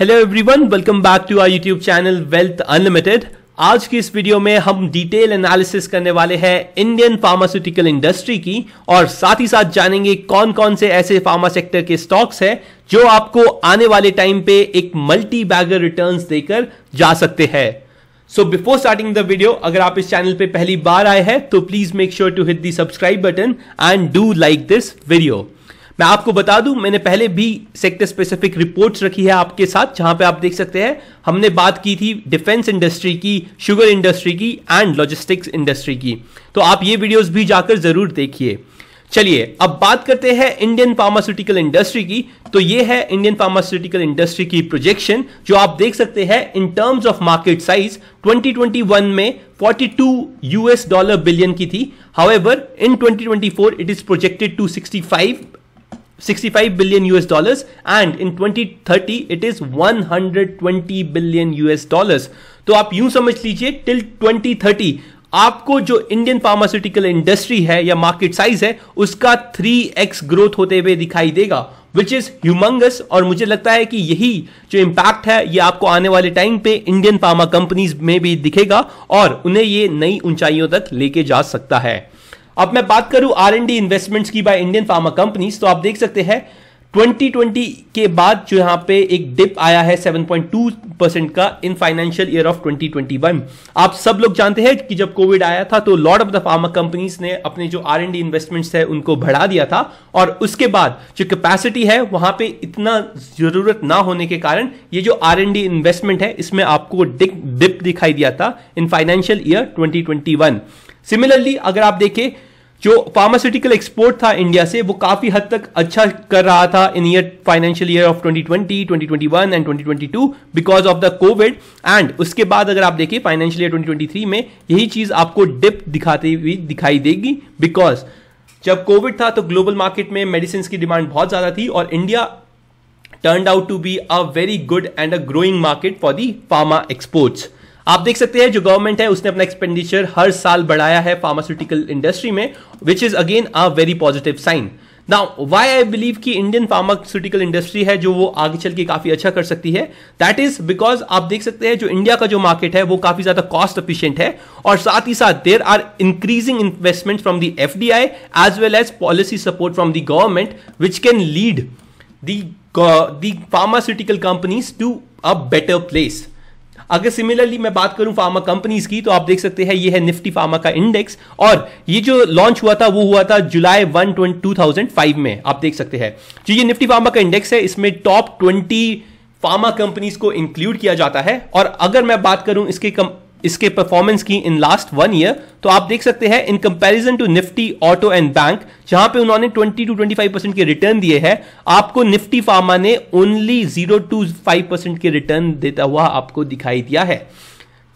Hello everyone welcome back to our YouTube channel Wealth Unlimited आज की इस video में हम डिटेल एनालिसिस करने वाले हैं इंडियन फार्मास्यूटिकल इंडस्ट्री की और साथ ही साथ जानेंगे कौन कौन से ऐसे फार्मा सेक्टर के स्टॉक्स हैं जो आपको आने वाले टाइम पे एक मल्टी बैगर रिटर्न देकर जा सकते हैं so before starting the video अगर आप इस चैनल पे पहली बार आए हैं तो please make sure to hit the subscribe button and do like this video मैं आपको बता दूं मैंने पहले भी सेक्टर स्पेसिफिक रिपोर्ट्स रखी है आपके साथ जहां पे आप देख सकते हैं हमने बात की थी डिफेंस इंडस्ट्री की शुगर इंडस्ट्री की एंड लॉजिस्टिक्स इंडस्ट्री की तो आप ये वीडियोस भी जाकर जरूर देखिए चलिए अब बात करते हैं इंडियन फार्मास्यूटिकल इंडस्ट्री की तो ये है इंडियन फार्मास्यूटिकल इंडस्ट्री की प्रोजेक्शन जो आप देख सकते हैं in terms of market size 2021 में 42 यूएस डॉलर बिलियन की थी however in 2024 it is projected to 65 65 billion US dollars and in 2030 it is 120 billion US dollars तो आप यूं समझ लीजिए till 2030 आपको जो इंडियन फार्मास्यूटिकल इंडस्ट्री है या मार्केट साइज है उसका 3x ग्रोथ होते हुए दिखाई देगा विच इज ह्यूमंगस और मुझे लगता है कि यही जो इम्पैक्ट है ये आपको आने वाले टाइम पे इंडियन फार्मा कंपनीज में भी दिखेगा और उन्हें ये नई ऊंचाइयों तक लेके जा सकता है अब मैं बात करूं आर एंड डी इन्वेस्टमेंट्स की बाय इंडियन फार्मा कंपनीज तो आप देख सकते हैं 2020 के बाद जो यहाँ पे एक डिप आया है 7.2 परसेंट का इन फाइनेंशियल ईयर ऑफ 2021 आप सब लोग जानते हैं कि जब कोविड आया था तो lot of the pharma companies ने अपने जो आर एंड डी इन्वेस्टमेंट्स है उनको बढ़ा दिया था और उसके बाद जो कैपेसिटी है वहां पे इतना जरूरत ना होने के कारण ये जो आर एंड डी इन्वेस्टमेंट है इसमें आपको डिप दिखाई दिया था in financial year twenty similarly अगर आप देखें जो फार्मास्यूटिकल एक्सपोर्ट था इंडिया से वो काफी हद तक अच्छा कर रहा था in year financial year of 2020, 2021 and 2022 because of the Covid एंड उसके बाद अगर आप देखें फाइनेंशियल ईयर 2023 में यही चीज आपको डिप दिखाती हुई दिखाई देगी बिकॉज जब कोविड था तो ग्लोबल मार्केट में मेडिसिन की डिमांड बहुत ज्यादा थी और India turn out to be a very good and a growing market for the pharma exports आप देख सकते हैं जो गवर्नमेंट है उसने अपना एक्सपेंडिचर हर साल बढ़ाया है फार्मास्यूटिकल इंडस्ट्री में which is again a very positive sign now why I believe कि इंडियन फार्मास्यूटिकल इंडस्ट्री है जो वो आगे चल के काफी अच्छा कर सकती है दैट इज बिकॉज आप देख सकते हैं जो इंडिया का जो मार्केट है वो काफी ज्यादा कॉस्ट अफिशियंट है और साथ ही साथ there are increasing investment from the F D I as well as policy support from the government which can lead the pharmaceutical companies to a better place अगर सिमिलरली मैं बात करूं फार्मा कंपनीज की तो आप देख सकते हैं ये है निफ्टी फार्मा का इंडेक्स और ये जो लॉन्च हुआ था वो हुआ था जुलाई वन ट्वेंटी में आप देख सकते हैं जो ये निफ्टी फार्मा का इंडेक्स है इसमें टॉप ट्वेंटी फार्मा कंपनीज को इंक्लूड किया जाता है और अगर मैं बात करूं इसके कम, इसके परफॉर्मेंस की इन लास्ट वन ईयर तो आप देख सकते हैं in comparison to Nifty auto and bank जहां पे उन्होंने 20 टू 25 परसेंट के रिटर्न दिए हैं आपको निफ्टी फार्मा ने only zero to five percent के रिटर्न देता हुआ आपको दिखाई दिया है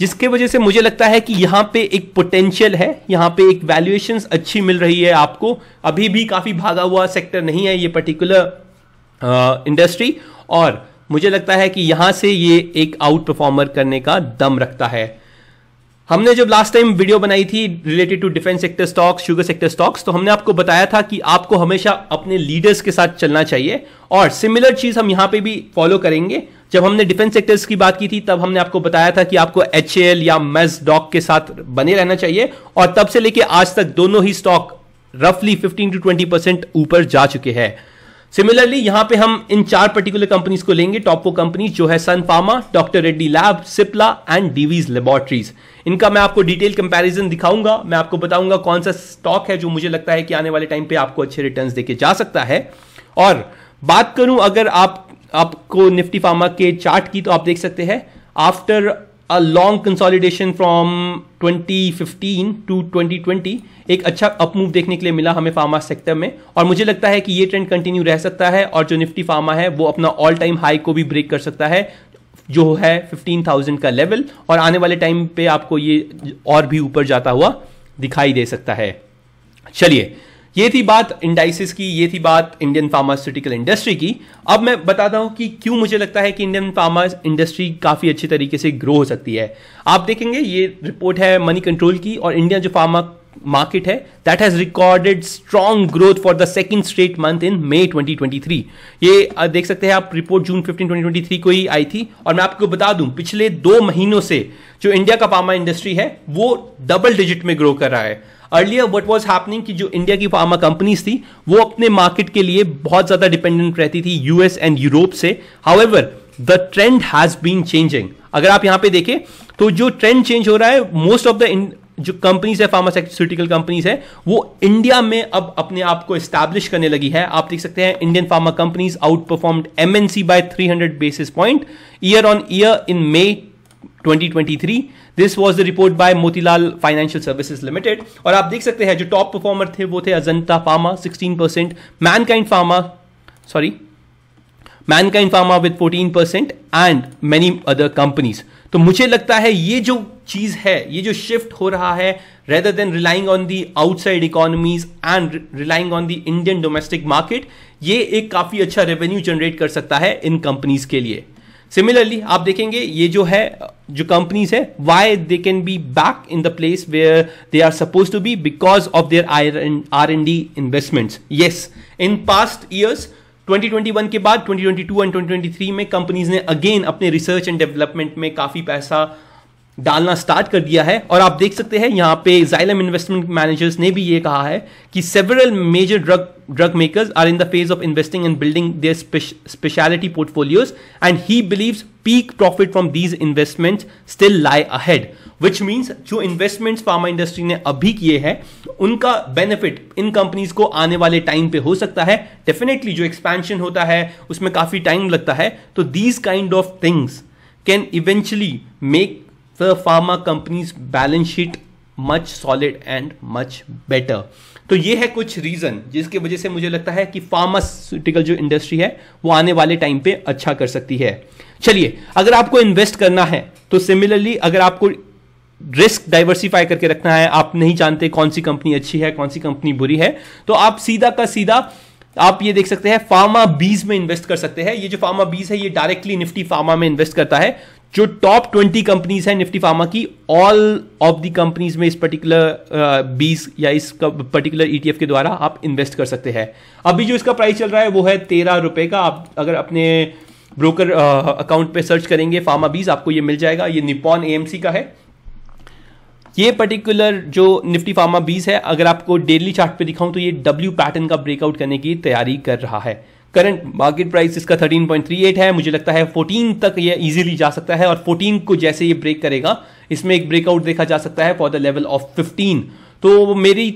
जिसके वजह से मुझे लगता है कि यहां पे एक पोटेंशियल है यहां पे एक वैल्यूएशन अच्छी मिल रही है आपको अभी भी काफ़ी भागा हुआ सेक्टर नहीं है ये पर्टिकुलर इंडस्ट्री और मुझे लगता है कि यहां से ये एक आउट परफॉर्मर करने का दम रखता है हमने जब लास्ट टाइम वीडियो बनाई थी related to defence sector stocks sugar sector stocks तो हमने आपको बताया था कि आपको हमेशा अपने लीडर्स के साथ चलना चाहिए और सिमिलर चीज हम यहां पे भी फॉलो करेंगे जब हमने डिफेंस सेक्टर्स की बात की थी तब हमने आपको बताया था कि आपको एच या मेस डॉक के साथ बने रहना चाहिए और तब से लेके आज तक दोनों ही स्टॉक रफली फिफ्टीन टू ट्वेंटी परसेंट ऊपर जा चुके हैं सिमिलरली यहां पे हम इन चार पर्टिकुलर कंपनीज को लेंगे टॉप फोर कंपनीज जो है Sun Pharma doctor Reddy lab Cipla and Divi's laboratories इनका मैं आपको डिटेल कंपैरिजन दिखाऊंगा मैं आपको बताऊंगा कौन सा स्टॉक है जो मुझे लगता है कि आने वाले टाइम पे आपको अच्छे रिटर्न देके जा सकता है और बात करूं अगर आप आपको निफ्टी फार्मा के चार्ट की तो आप देख सकते हैं after a long consolidation from 2015 to 2020 एक अच्छा अपमूव देखने के लिए मिला हमें फार्मा सेक्टर में और मुझे लगता है कि ये ट्रेंड कंटिन्यू रह सकता है और जो निफ्टी फार्मा है वो अपना ऑल टाइम हाई को भी ब्रेक कर सकता है जो है 15,000 का लेवल और आने वाले टाइम पे आपको ये और भी ऊपर जाता हुआ दिखाई दे सकता है चलिए ये थी बात इंडाइसिस की ये थी बात इंडियन फार्मास्यूटिकल इंडस्ट्री की अब मैं बताता हूं कि क्यों मुझे लगता है कि इंडियन फार्मा इंडस्ट्री काफ़ी अच्छी तरीके से ग्रो हो सकती है आप देखेंगे ये रिपोर्ट है मनी कंट्रोल की और इंडिया जो फार्मा मार्केट है that has recorded strong growth for the second straight month in May 2023 ये देख सकते हैं आप रिपोर्ट जून 15 2023 को ही आई थी और मैं आपको बता दूं पिछले दो महीनों से जो इंडिया का फार्मा इंडस्ट्री है वो डबल डिजिट में ग्रो कर रहा है अर्लियर वट वॉज हैपनिंग कि जो इंडिया की फार्मा कंपनीज थी वो अपने मार्केट के लिए बहुत ज़्यादा डिपेंडेंट रहती थी यूएस एंड यूरोप से however the trend has been changing अगर आप यहां पे देखें तो जो ट्रेंड चेंज हो रहा है मोस्ट ऑफ द जो कंपनीज है फार्मास्यूटिकल कंपनीज है वो इंडिया में अब अपने आप को स्टैब्लिश करने लगी है आप देख सकते हैं Indian pharma companies out NC MNC by 300 basis point year on year in May 2023 this was the report by Motilal financial services limited और आप देख सकते हैं जो टॉप परफॉर्मर थे वो थे Ajanta pharma 16 percent Mankind pharma sorry Mankind pharma with 14 percent and many other companies तो मुझे लगता है ये जो चीज है ये जो शिफ्ट हो रहा है rather than relying on the outside economies and relying on the Indian domestic market ये एक काफी अच्छा रेवेन्यू जनरेट कर सकता है इन कंपनीज के लिए सिमिलरली आप देखेंगे ये जो है जो कंपनीज है why they can be back in the place where they are suppose to be because of their R and D investments yes in past years 2021 के बाद 2022 एंड 2023 में कंपनीज ने अगेन अपने रिसर्च एंड डेवलपमेंट में काफी पैसा डालना start कर दिया है और आप देख सकते हैं यहाँ पे जाइलम इन्वेस्टमेंट मैनेजर्स ने भी ये कहा है कि several major drug drug makers are in the phase of investing and building their speciality portfolios and he believes peak profit from these investment still lie ahead which means जो investment pharma industry ने अभी किए हैं उनका benefit in companies को आने वाले time पे हो सकता है डेफिनेटली जो एक्सपेंशन होता है उसमें काफ़ी टाइम लगता है तो these kind of things can eventually make the pharma company's balance sheet much solid and much better. तो ये है कुछ रीज़न जिसकी वजह से मुझे लगता है कि फार्मास्यूटिकल जो इंडस्ट्री है वो आने वाले टाइम पे अच्छा कर सकती है चलिए अगर आपको इन्वेस्ट करना है तो सिमिलरली अगर आपको रिस्क डाइवर्सिफाई करके रखना है आप नहीं जानते कौन सी कंपनी अच्छी है कौन सी कंपनी बुरी है तो आप सीधा का सीधा आप ये देख सकते हैं फार्मा बीज में इन्वेस्ट कर सकते हैं ये जो फार्मा बीज है ये डायरेक्टली निफ्टी फार्मा में इन्वेस्ट करता है जो टॉप ट्वेंटी कंपनीज है निफ्टी फार्मा की ऑल ऑफ दी कंपनीज में इस पर्टिकुलर बीस uh, या इस पर्टिकुलर ईटीएफ e के द्वारा आप इन्वेस्ट कर सकते हैं अभी जो इसका प्राइस चल रहा है वो है तेरह रुपए का आप अगर अपने ब्रोकर अकाउंट uh, पे सर्च करेंगे फार्मा बीज आपको ये मिल जाएगा ये निपॉन एएमसी का है ये पर्टिकुलर जो निफ्टी फार्मा बीज है अगर आपको डेली चार्ट पे दिखाऊं तो ये डब्ल्यू पैटर्न का ब्रेकआउट करने की तैयारी कर रहा है करंट मार्केट प्राइस इसका 13.38 है मुझे लगता है 14 तक ये इजीली जा सकता है और 14 को जैसे ये ब्रेक करेगा इसमें एक ब्रेकआउट देखा जा सकता है फॉर द लेवल ऑफ 15 तो मेरी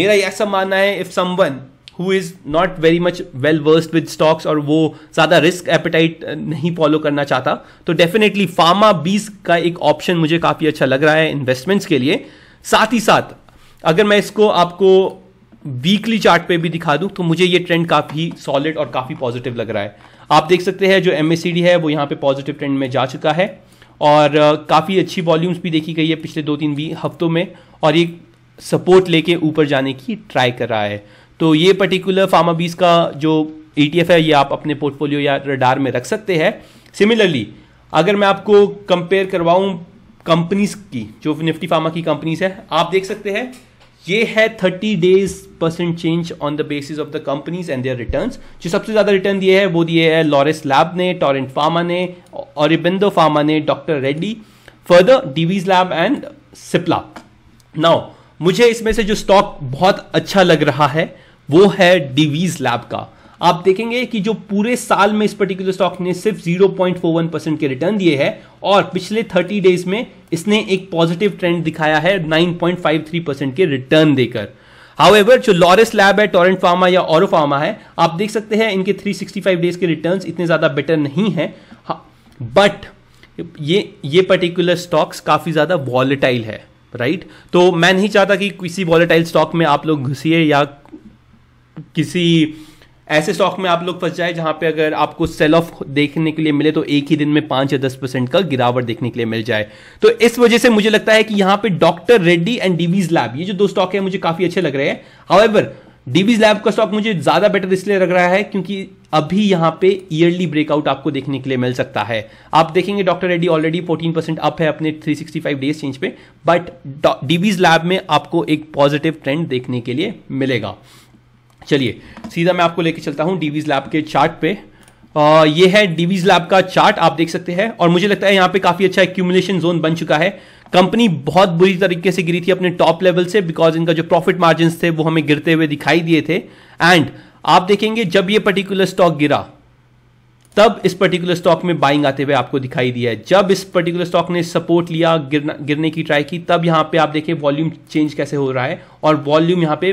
मेरा ऐसा मानना है if someone who is not very much well versed with stocks और वो ज़्यादा रिस्क एपेटाइट नहीं फॉलो करना चाहता तो डेफिनेटली फार्मा बीस का एक ऑप्शन मुझे काफ़ी अच्छा लग रहा है इन्वेस्टमेंट्स के लिए साथ ही साथ अगर मैं इसको आपको वीकली चार्ट पे भी दिखा दूं तो मुझे ये ट्रेंड काफ़ी सॉलिड और काफ़ी पॉजिटिव लग रहा है आप देख सकते हैं जो एम है वो यहाँ पे पॉजिटिव ट्रेंड में जा चुका है और काफ़ी अच्छी वॉल्यूम्स भी देखी गई है पिछले दो तीन हफ्तों में और ये सपोर्ट लेके ऊपर जाने की ट्राई कर रहा है तो ये पर्टिकुलर फार्मा बीस का जो ई e है ये आप अपने पोर्टफोलियो या रडार में रख सकते हैं सिमिलरली अगर मैं आपको कंपेयर करवाऊं कंपनीज की जो निफ्टी फार्मा की कंपनीज है आप देख सकते हैं ये है thirty days percent change on the basis of the companies and their returns जो सबसे ज्यादा रिटर्न दिए है वो दिए है लॉरेस लैब ने टॉरेंट फार्मा ने इबिंदो फार्मा ने doctor Reddy further Divi's lab and Cipla now मुझे इसमें से जो स्टॉक बहुत अच्छा लग रहा है वो है डीवीज लैब का आप देखेंगे कि जो पूरे साल में इस पर्टिकुलर स्टॉक ने सिर्फ 0.41 परसेंट के रिटर्न दिए है और पिछले 30 डेज में इसने एक पॉजिटिव ट्रेंड दिखाया है 9.53 परसेंट के रिटर्न देकर हाउएवर जो लॉरेस लैब है टोरेंट फार्मा या और फार्मा है आप देख सकते हैं इनके 365 डेज के रिटर्न इतने ज़्यादा बेटर नहीं है बट हाँ, ये ये पर्टिकुलर स्टॉक्स काफ़ी ज़्यादा वॉलेटाइल है राइट तो मैं नहीं चाहता कि किसी वॉलेटाइल स्टॉक में आप लोग घुसिए या किसी ऐसे स्टॉक में आप लोग फंस जाए जहां पे अगर आपको सेल ऑफ देखने के लिए मिले तो एक ही दिन में पांच या दस परसेंट का गिरावट देखने के लिए मिल जाए तो इस वजह से मुझे लगता है कि यहां पे doctor Reddy and Divi's lab ये जो दो स्टॉक है मुझे काफी अच्छे लग रहे हैं हाउएवर डीवीज लैब का स्टॉक मुझे ज्यादा बेटर इसलिए लग रहा है क्योंकि अभी यहां पे ईयरली ब्रेकआउट आपको देखने के लिए मिल सकता है आप देखेंगे doctor Reddy already 14 percent up है अपने 365 डेज चेंज पे बट डीवीज लैब में आपको एक पॉजिटिव ट्रेंड देखने के लिए मिलेगा चलिए सीधा मैं आपको लेके चलता हूँ डीवीज लैब के चार्ट पे आ, ये है डीवीज लैब का चार्ट आप देख सकते हैं और मुझे लगता है यहाँ पे काफी अच्छा एक्यूमुलेशन जोन बन चुका है कंपनी बहुत बुरी तरीके से गिरी थी अपने टॉप लेवल से बिकॉज इनका जो प्रॉफिट मार्जिन थे वो हमें गिरते हुए दिखाई दिए थे एंड आप देखेंगे जब ये पर्टिकुलर स्टॉक गिरा तब इस पर्टिकुलर स्टॉक में बाइंग आते हुए आपको दिखाई दिया है जब इस पर्टिकुलर स्टॉक ने सपोर्ट लिया गिरना गिरने की ट्राई की तब यहां पे आप देखें वॉल्यूम चेंज कैसे हो रहा है और वॉल्यूम यहां पे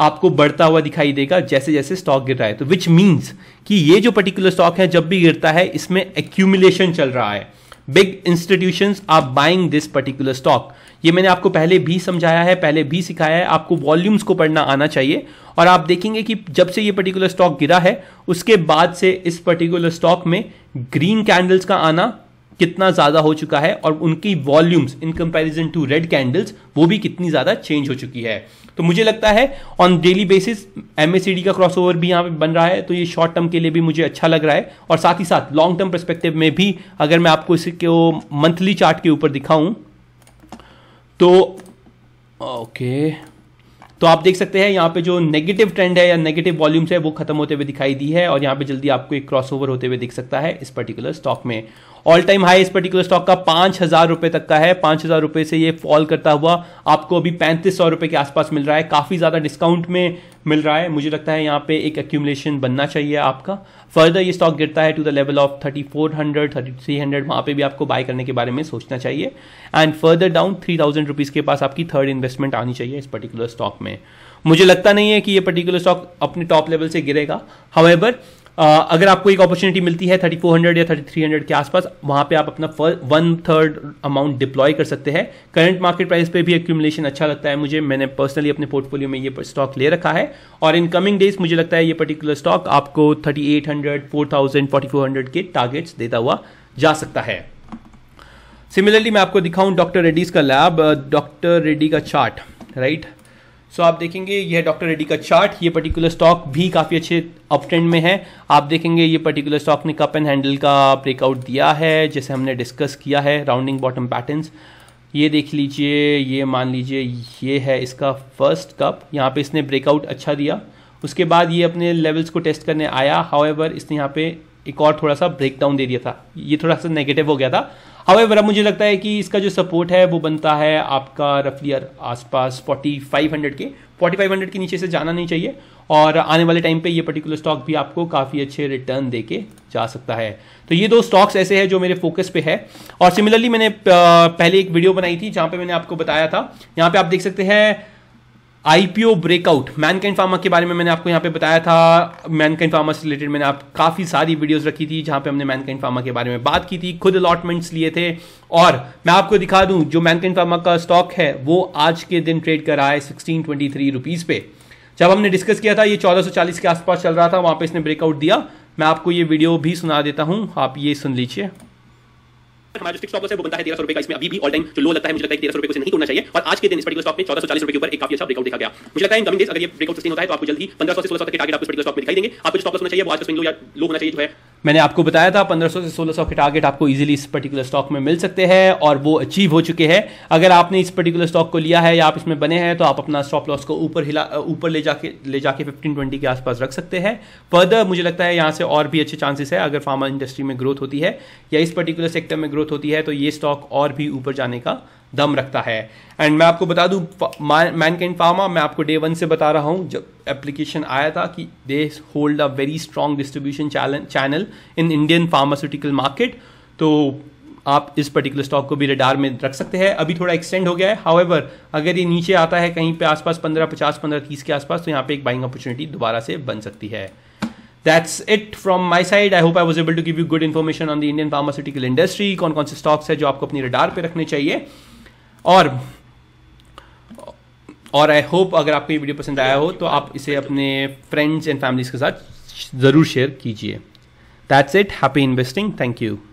आपको बढ़ता हुआ दिखाई देगा जैसे जैसे स्टॉक गिर रहा है तो विच मीन्स कि ये जो पर्टिकुलर स्टॉक है जब भी गिरता है इसमें एक्यूमुलेशन चल रहा है big institution are buying this particular stock ये मैंने आपको पहले भी समझाया है पहले भी सिखाया है आपको वॉल्यूम्स को पढ़ना आना चाहिए और आप देखेंगे कि जब से ये पर्टिकुलर स्टॉक गिरा है उसके बाद से इस पर्टिकुलर स्टॉक में ग्रीन कैंडल्स का आना कितना ज़्यादा हो चुका है और उनकी volumes in comparison to red candles वो भी कितनी ज़्यादा चेंज हो चुकी है तो मुझे लगता है ऑन डेली बेसिस एम का क्रॉसओवर भी यहाँ पे बन रहा है तो ये शॉर्ट टर्म के लिए भी मुझे अच्छा लग रहा है और साथ ही साथ लॉन्ग टर्म परस्पेक्टिव में भी अगर मैं आपको इसके मंथली चार्ट के ऊपर दिखाऊं तो ओके तो आप देख सकते हैं यहाँ पे जो नेगेटिव ट्रेंड है या नेगेटिव वॉल्यूम्स है वो खत्म होते हुए दिखाई दी है और यहाँ पे जल्दी आपको एक क्रॉसओवर होते हुए दिख सकता है इस पर्टिकुलर स्टॉक में ऑल टाइम हाई इस पर्टिकुलर स्टॉक का पांच हजार रुपए तक का है पांच हजार रुपए से ये फॉल करता हुआ आपको अभी पैंतीस सौ रुपए के आसपास मिल रहा है काफी ज्यादा डिस्काउंट में मिल रहा है मुझे लगता है यहाँ पे एक अक्यूमुलेशन बनना चाहिए आपका फर्दर ये स्टॉक गिरता है to the level of thirty four hundred thirty three hundred वहाँ पे भी आपको बाय करने के बारे में सोचना चाहिए and further down three thousand rupees के पास आपकी थर्ड इन्वेस्टमेंट आनी चाहिए इस पर्टिकुलर स्टॉक में मुझे लगता नहीं है कि ये पर्टिकुलर स्टॉक अपने टॉप लेवल से गिरेगा हावेबर अगर आपको एक अपॉर्चुनिटी मिलती है 3400 या 3300 के आसपास वहां पे आप अपना वन थर्ड अमाउंट डिप्लॉय कर सकते हैं करंट मार्केट प्राइस पे भी एक्यूमुलेशन अच्छा लगता है मुझे मैंने पर्सनली अपने पोर्टफोलियो में ये स्टॉक ले रखा है और इन कमिंग डेज मुझे लगता है ये पर्टिकुलर स्टॉक आपको फोर्टी फोर हंड्रेड के टारगेट्स देता हुआ जा सकता है सिमिलरली मैं आपको दिखाऊं डॉक्टर रेड्डीज का लैब डॉक्टर रेड्डी का चार्ट राइट right? सो आप देखेंगे यह डॉक्टर रेड्डी का चार्ट ये पर्टिकुलर स्टॉक भी काफ़ी अच्छे अप ट्रेंड में है आप देखेंगे ये पर्टिकुलर स्टॉक ने कप एंड हैंडल का ब्रेकआउट दिया है जैसे हमने डिस्कस किया है राउंडिंग बॉटम पैटर्न्स ये देख लीजिए ये मान लीजिए ये है इसका फर्स्ट कप यहाँ पे इसने ब्रेकआउट अच्छा दिया उसके बाद ये अपने लेवल्स को टेस्ट करने आया हाउ इसने यहाँ पे एक और थोड़ा सा ब्रेकडाउन दे दिया था ये थोड़ा सा नेगेटिव हो गया था हावेवर अब मुझे लगता है कि इसका जो सपोर्ट है वो बनता है आपका रफली आसपास 4500 के 4500 के नीचे से जाना नहीं चाहिए और आने वाले टाइम पे ये पर्टिकुलर स्टॉक भी आपको काफ़ी अच्छे रिटर्न दे के जा सकता है तो ये दो स्टॉक्स ऐसे हैं जो मेरे फोकस पे है और सिमिलरली मैंने पहले एक वीडियो बनाई थी जहाँ पे मैंने आपको बताया था यहाँ पे आप देख सकते हैं आईपीओ ब्रेकआउट मैनकाइंड फार्मा के बारे में मैंने आपको यहाँ पे बताया था मैनकाइंड फार्मा से रिलेटेड मैंने आप काफ़ी सारी वीडियोस रखी थी जहां पे हमने मैनकाइंड फार्मा के बारे में बात की थी खुद अलॉटमेंट्स लिए थे और मैं आपको दिखा दूं जो मैनकाइंड फार्मा का स्टॉक है वो आज के दिन ट्रेड कर रहा है सिक्सटीन ट्वेंटी थ्री रुपीज़ पे जब हमने डिस्कस किया था ये चौदह सौ चालीस के आसपास चल रहा था वहां पर इसने ब्रेकआउट दिया मैं आपको ये वीडियो भी सुना देता हूँ आप ये सुन लीजिए हमारा जो स्टिक स्टॉप है वो बनता है तेरह सौ रुपये का इसमें अभी भी ऑल टाइम जो लो लगता है मुझे लगता है तेरह सौ रुपये को नहीं होना चाहिए और आज के दिन इस पर्टिकुलर स्टॉक में चौदह सौ चालीस रुपए के ऊपर एक काफी अच्छा ब्रेकआउट देखा गया मुझे लगता है कमिंग डेज अगर ये ब्रेकआउट सस्टेन होता है तो आपको जल्दी पंद्रह सौ से सोलह सौ के टारगेट आपको पर्टिकुलर स्टॉक में दिखाई देंगे आपको स्टॉप लॉस होना चाहिए वो आज का स्विंग लो या लो होना चाहिए जो है मैंने आपको बताया था 1500 से 1600 के टारगेट आपको इजीली इस पर्टिकुलर स्टॉक में मिल सकते हैं और वो अचीव हो चुके हैं अगर आपने इस पर्टिकुलर स्टॉक को लिया है या आप इसमें बने हैं तो आप अपना स्टॉप लॉस को ऊपर हिला ऊपर ले जाके ले जाके 15 20 के आसपास रख सकते हैं फर्दर मुझे लगता है यहाँ से और भी अच्छे चांसेस है अगर फार्मा इंडस्ट्री में ग्रोथ होती है या इस पर्टिकुलर सेक्टर में ग्रोथ ग्रोथ होती है तो ये स्टॉक और भी ऊपर जाने का दम रखता है एंड मैं आपको बता दूं मैन कैन फार्मा मैं आपको डे वन से बता रहा हूं जब एप्लीकेशन आया था कि they hold a very strong distribution channel in Indian pharmaceutical market तो आप इस पर्टिकुलर स्टॉक को भी रडार में रख सकते हैं अभी थोड़ा एक्सटेंड हो गया है हाउएवर अगर ये नीचे आता है कहीं पे आसपास पंद्रह पचास पंद्रह तीस के आसपास तो यहाँ पे एक बाइंग अपॉर्चुनिटी दोबारा से बन सकती है that's it from my side I hope I was able to give you good information on the Indian pharmaceutical industry कौन कौन से स्टॉक्स है जो आपको अपनी रडार पे रखने चाहिए और और आई होप अगर आपको ये वीडियो पसंद आया हो तो आप इसे अपने फ्रेंड्स एंड फैमिलीज के साथ ज़रूर शेयर कीजिए that's it happy investing thank you